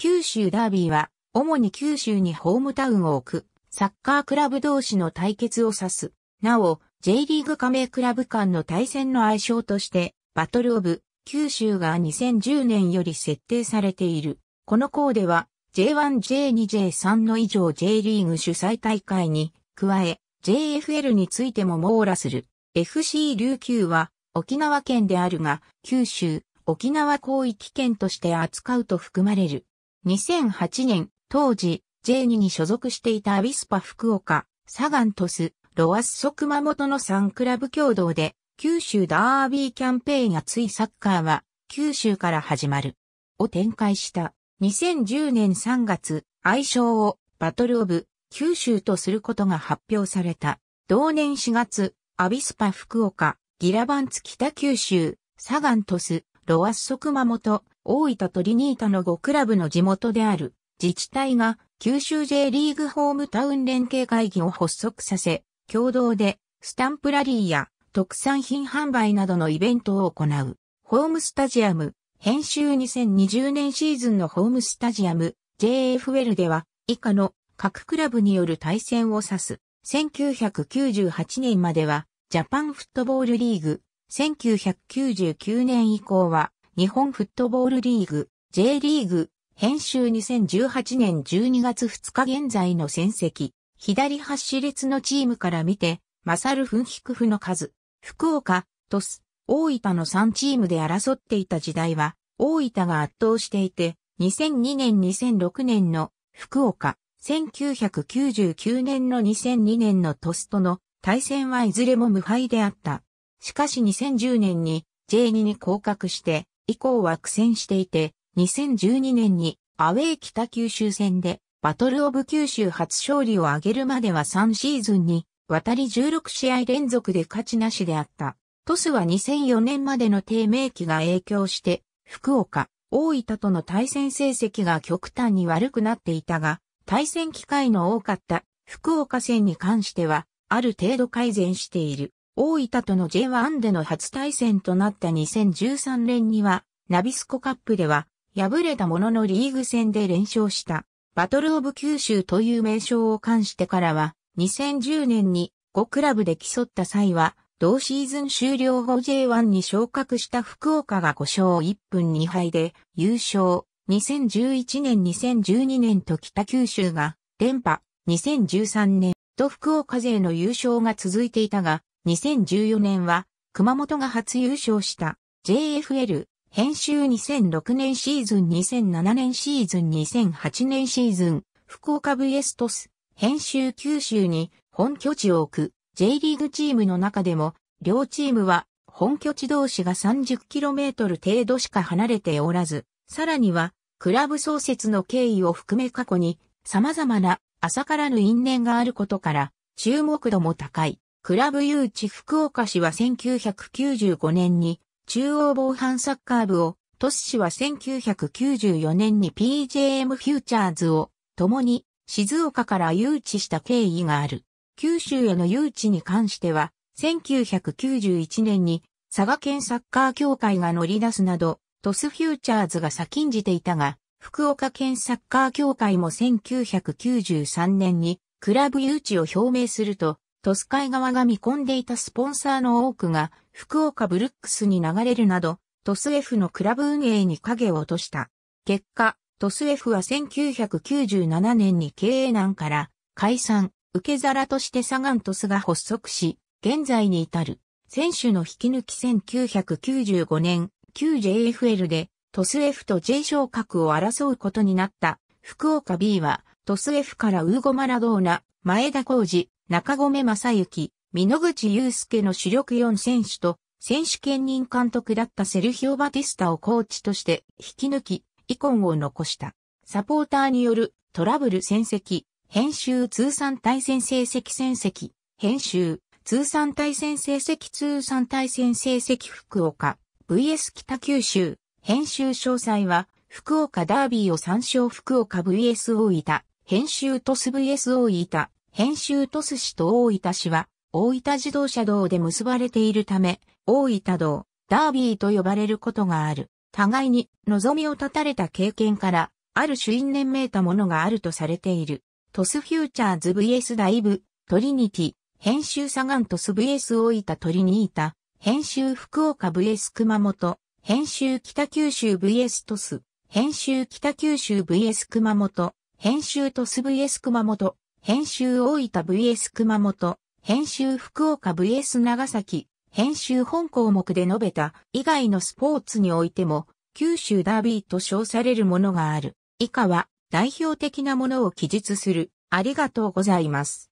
九州ダービーは、主に九州にホームタウンを置く、サッカークラブ同士の対決を指す。なお、J リーグ加盟クラブ間の対戦の愛称として、バトルオブ、九州が2010年より設定されている。この項では、J1、J2、J3 の以上 J リーグ主催大会に、加え、JFL についても網羅する。FC 琉球は、沖縄県であるが、九州、沖縄広域圏として扱うと含まれる。2008年、当時、J2 に所属していたアビスパ福岡、サガントス、ロアッソ熊本の3クラブ共同で、九州ダービーキャンペーンついサッカーは、九州から始まる。を展開した。2010年3月、愛称をバトルオブ九州とすることが発表された。同年4月、アビスパ福岡、ギラバンツ北九州、サガントス、ロアッソ熊本、大分トリニータの5クラブの地元である自治体が九州 J リーグホームタウン連携会議を発足させ、共同でスタンプラリーや特産品販売などのイベントを行う。ホームスタジアム、編集2020年シーズンのホームスタジアム、JFL では、以下の各クラブによる対戦を指す。1998年までは、ジャパンフットボールリーグ、1999年以降は、日本フットボールリーグ、J リーグ、編集2018年12月2日現在の戦績、左端列のチームから見て、マサルフンヒクフの数、福岡、鳥栖、大分の3チームで争っていた時代は、大分が圧倒していて、2002年2006年の福岡、1999年の2002年のトスとの対戦はいずれも無敗であった。しかし2010年に J2 に降格して以降は苦戦していて、2012年にアウェイ北九州戦でバトルオブ九州初勝利を挙げるまでは3シーズンに渡り16試合連続で勝ちなしであった。トスは2004年までの低迷期が影響して、福岡、大分との対戦成績が極端に悪くなっていたが、対戦機会の多かった福岡戦に関しては、ある程度改善している。大分との J1 での初対戦となった2013年には、ナビスコカップでは、敗れたもののリーグ戦で連勝した、バトルオブ九州という名称を冠してからは、2010年に5クラブで競った際は、同シーズン終了後 J1 に昇格した福岡が5勝1分2敗で優勝。2011年2012年と北九州が連覇。2013年と福岡勢の優勝が続いていたが、2014年は熊本が初優勝した JFL 編集2006年シーズン2007年シーズン2008年シーズン、福岡 VS トス、編集九州に本拠地を置く J リーグチームの中でも、両チームは本拠地同士が 30km 程度しか離れておらず、さらには、クラブ創設の経緯を含め過去に様々な朝からぬ因縁があることから、注目度も高い。クラブ誘致福岡市は1995年に中央防犯サッカー部を、トス氏は1994年に PJM フューチャーズを、共に、静岡から誘致した経緯がある。九州への誘致に関しては、1991年に佐賀県サッカー協会が乗り出すなど、トスフューチャーズが先んじていたが、福岡県サッカー協会も1993年にクラブ誘致を表明すると、トスカイ側が見込んでいたスポンサーの多くが福岡ブルックスに流れるなど、トス F のクラブ運営に影を落とした。結果、トス F は1997年に経営難から解散、受け皿としてサガントスが発足し、現在に至る。選手の引き抜き1995年、旧 JFL でトス F と J 昇格を争うことになった福岡 B はトス F からウーゴ・マラドーナ、前田浩二、中込正幸、美野口祐介の主力4選手と、選手兼任監督だったセルヒオ・バティスタをコーチとして引き抜き、遺恨を残した。サポーターによるトラブル戦績、編集通算対戦成績戦績、編集通算対戦成績通算対戦成績福岡 VS 北九州、編集詳細は福岡ダービーを参照福岡 VS 大分、編集トス VS 大分、編集トス市と大分市は、大分自動車道で結ばれているため、大分道、ダービーと呼ばれることがある。互いに望みを絶たれた経験から、ある主因年めいたものがあるとされている。トスフューチャーズ VS ダイブ、トリニティ、編集サガントス VS 大分トリニータ、編集福岡 VS 熊本、編集北九州 VS トス、編集北九州 VS 熊本、編集トス VS 熊本、編集大分 VS 熊本、編集福岡 VS 長崎、編集本項目で述べた以外のスポーツにおいても、九州ダービーと称されるものがある。以下は代表的なものを記述する。ありがとうございます。